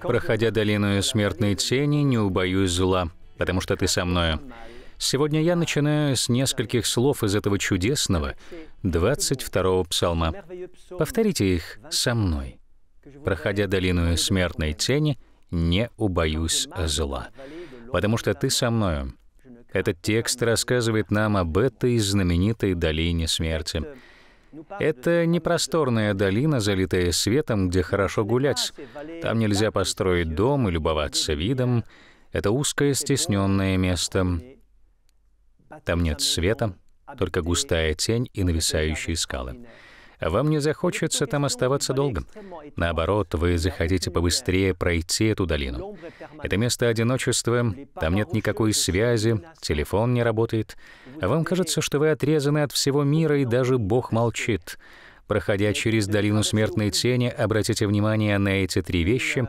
Проходя долину смертной тени, не убоюсь зла, потому что ты со мною. Сегодня я начинаю с нескольких слов из этого чудесного 22-го псалма. Повторите их со мной. Проходя долину смертной тени, не убоюсь зла, потому что ты со мною. Этот текст рассказывает нам об этой знаменитой долине смерти. Это не просторная долина, залитая светом, где хорошо гулять. Там нельзя построить дом и любоваться видом. Это узкое, стесненное место. Там нет света, только густая тень и нависающие скалы. Вам не захочется там оставаться долго. Наоборот, вы захотите побыстрее пройти эту долину. Это место одиночества, там нет никакой связи, телефон не работает. Вам кажется, что вы отрезаны от всего мира, и даже Бог молчит. Проходя через долину смертной тени, обратите внимание на эти три вещи,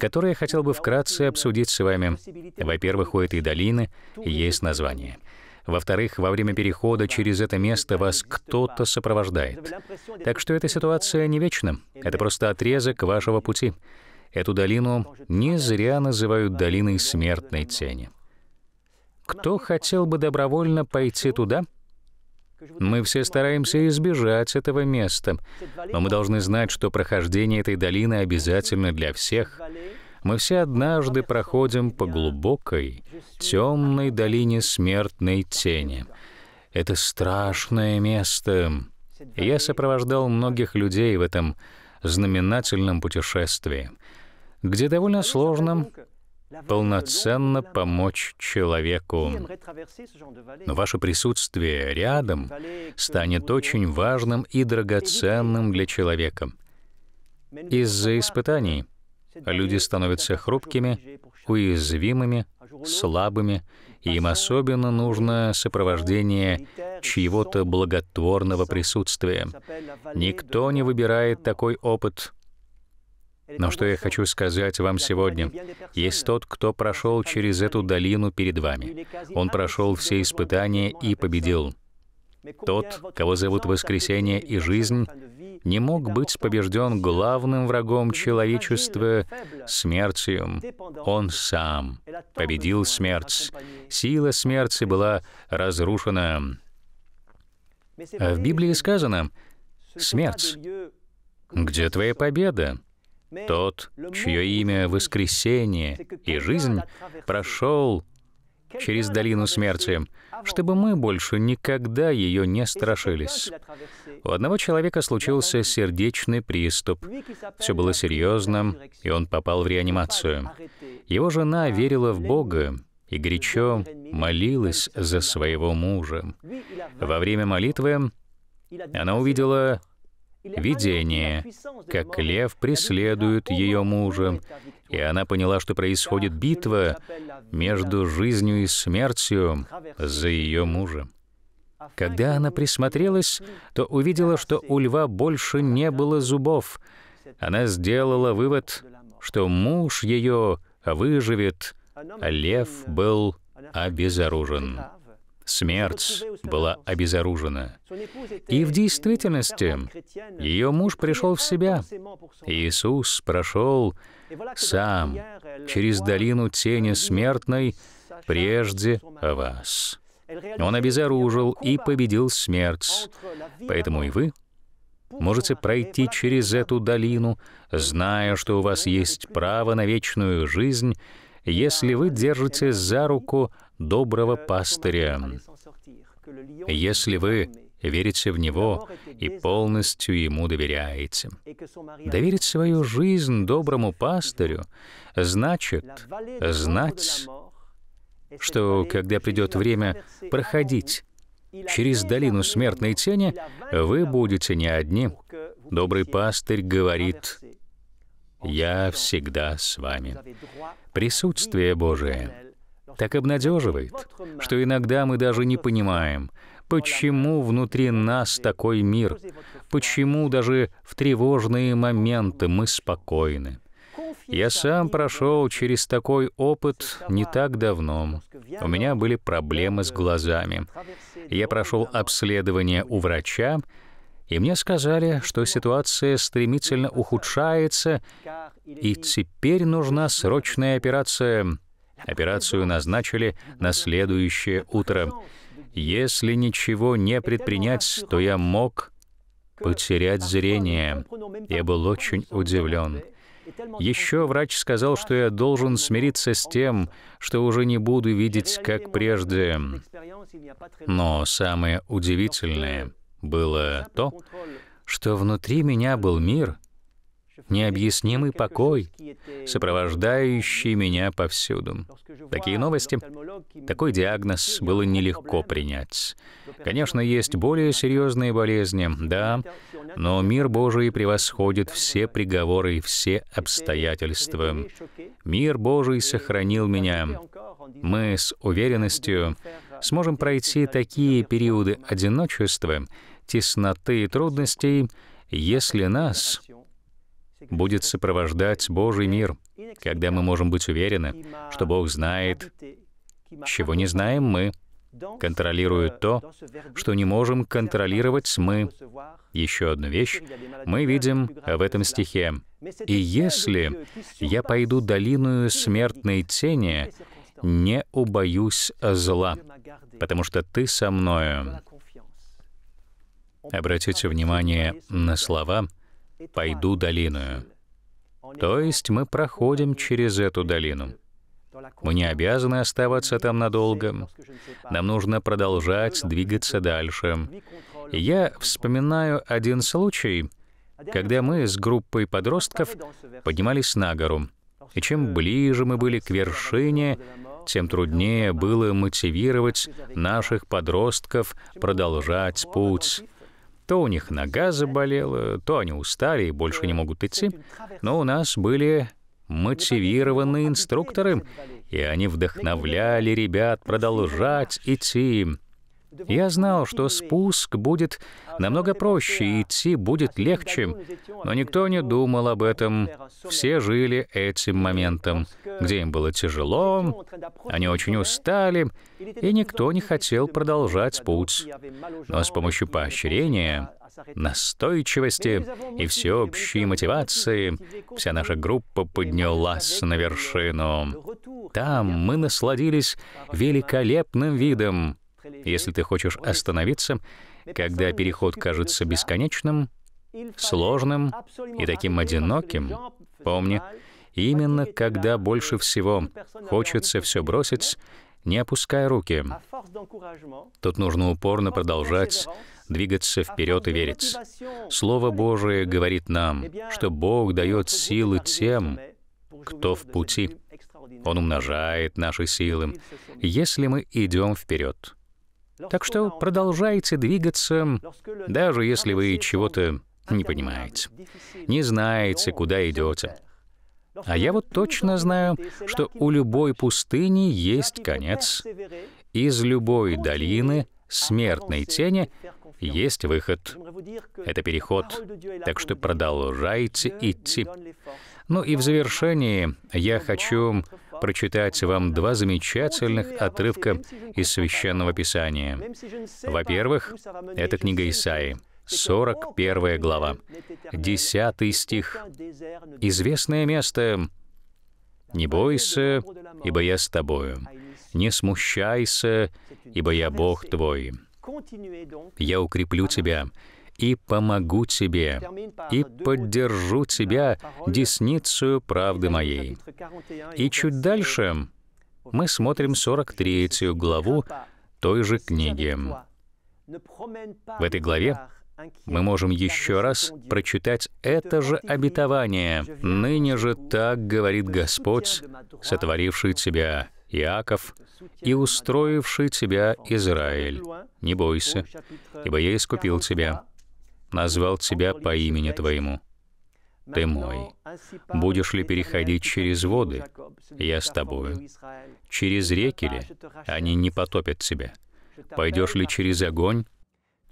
которые я хотел бы вкратце обсудить с вами. Во-первых, у этой долины есть название. Во-вторых, во время перехода через это место вас кто-то сопровождает. Так что эта ситуация не вечна. Это просто отрезок вашего пути. Эту долину не зря называют долиной смертной тени. Кто хотел бы добровольно пойти туда? Мы все стараемся избежать этого места, но мы должны знать, что прохождение этой долины обязательно для всех — мы все однажды проходим по глубокой, темной долине смертной тени. Это страшное место. Я сопровождал многих людей в этом знаменательном путешествии, где довольно сложно полноценно помочь человеку. Но ваше присутствие рядом станет очень важным и драгоценным для человека. Из-за испытаний — люди становятся хрупкими, уязвимыми, слабыми, и им особенно нужно сопровождение чьего-то благотворного присутствия. Никто не выбирает такой опыт. Но что я хочу сказать вам сегодня? Есть тот, кто прошел через эту долину перед вами. Он прошел все испытания и победил. Тот, кого зовут воскресение и жизнь, не мог быть побежден главным врагом человечества — смертью. Он сам победил смерть. Сила смерти была разрушена. А в Библии сказано «Смерть, где твоя победа?» Тот, чье имя — воскресение и жизнь, прошел через долину смерти, чтобы мы больше никогда ее не страшились. У одного человека случился сердечный приступ. Все было серьезно, и он попал в реанимацию. Его жена верила в Бога, и горячо молилась за своего мужа. Во время молитвы она увидела видение, как лев преследует ее мужа, и она поняла, что происходит битва между жизнью и смертью за ее мужа. А Когда она присмотрелась, то увидела, что у льва больше не было зубов. Она сделала вывод, что муж ее выживет, а лев был обезоружен. Смерть была обезоружена. И в действительности ее муж пришел в себя. Иисус прошел сам через долину тени смертной прежде вас. Он обезоружил и победил смерть. Поэтому и вы можете пройти через эту долину, зная, что у вас есть право на вечную жизнь если вы держите за руку доброго пастыря, если вы верите в Него и полностью Ему доверяете. Доверить свою жизнь доброму пастырю значит знать, что когда придет время проходить через долину смертной тени, вы будете не одни. Добрый пастырь говорит, я всегда с вами. Присутствие Божие так обнадеживает, что иногда мы даже не понимаем, почему внутри нас такой мир, почему даже в тревожные моменты мы спокойны. Я сам прошел через такой опыт не так давно. У меня были проблемы с глазами. Я прошел обследование у врача, и мне сказали, что ситуация стремительно ухудшается, и теперь нужна срочная операция. Операцию назначили на следующее утро. Если ничего не предпринять, то я мог потерять зрение. Я был очень удивлен. Еще врач сказал, что я должен смириться с тем, что уже не буду видеть как прежде. Но самое удивительное — было то, что внутри меня был мир, необъяснимый покой, сопровождающий меня повсюду. Такие новости, такой диагноз было нелегко принять. Конечно, есть более серьезные болезни, да, но мир Божий превосходит все приговоры и все обстоятельства. Мир Божий сохранил меня. Мы с уверенностью сможем пройти такие периоды одиночества, тесноты и трудностей, если нас будет сопровождать Божий мир, когда мы можем быть уверены, что Бог знает, чего не знаем мы, контролирует то, что не можем контролировать мы. Еще одну вещь мы видим в этом стихе. «И если я пойду долиною смертной тени, не убоюсь зла, потому что ты со мною». Обратите внимание на слова «пойду долиною». То есть мы проходим через эту долину. Мы не обязаны оставаться там надолго. Нам нужно продолжать двигаться дальше. я вспоминаю один случай, когда мы с группой подростков поднимались на гору. И чем ближе мы были к вершине, тем труднее было мотивировать наших подростков продолжать путь. То у них нога заболела, то они устали и больше не могут идти. Но у нас были мотивированные инструкторы, и они вдохновляли ребят продолжать идти. Я знал, что спуск будет намного проще идти будет легче, но никто не думал об этом. Все жили этим моментом, где им было тяжело, они очень устали, и никто не хотел продолжать путь. Но с помощью поощрения настойчивости и всеобщей мотивации вся наша группа поднялась на вершину. Там мы насладились великолепным видом, если ты хочешь остановиться, когда переход кажется бесконечным, сложным и таким одиноким, помни, именно когда больше всего хочется все бросить, не опуская руки. Тут нужно упорно продолжать двигаться вперед и верить. Слово Божие говорит нам, что Бог дает силы тем, кто в пути. Он умножает наши силы, если мы идем вперед. Так что продолжайте двигаться, даже если вы чего-то не понимаете, не знаете, куда идете. А я вот точно знаю, что у любой пустыни есть конец. Из любой долины смертной тени есть выход. Это переход. Так что продолжайте идти. Ну и в завершении я хочу прочитать вам два замечательных отрывка из Священного Писания. Во-первых, это книга Исаии. 41 глава, 10 стих. «Известное место «Не бойся, ибо я с тобою. Не смущайся, ибо я Бог твой. Я укреплю тебя, и помогу тебе, и поддержу тебя десницею правды моей». И чуть дальше мы смотрим 43 главу той же книги. В этой главе мы можем еще раз прочитать это же обетование. «Ныне же так говорит Господь, сотворивший тебя, Иаков, и устроивший тебя, Израиль. Не бойся, ибо я искупил тебя, назвал тебя по имени твоему. Ты мой. Будешь ли переходить через воды? Я с тобою. Через реки ли? Они не потопят тебя. Пойдешь ли через огонь?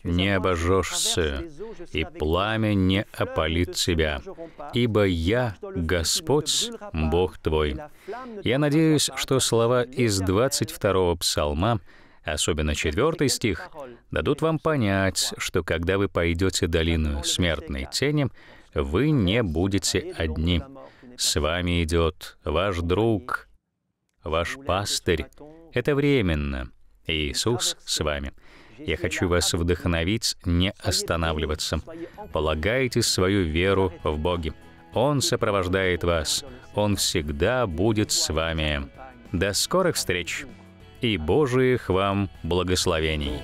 Не обожжешься, и пламя не опалит тебя, ибо Я, Господь, Бог твой. Я надеюсь, что слова из 22-го псалма — особенно четвертый стих, дадут вам понять, что когда вы пойдете долину смертной тени, вы не будете одни. С вами идет ваш друг, ваш пастырь. Это временно. Иисус с вами. Я хочу вас вдохновить не останавливаться. Полагайте свою веру в Боге. Он сопровождает вас. Он всегда будет с вами. До скорых встреч! и Божиих вам благословений.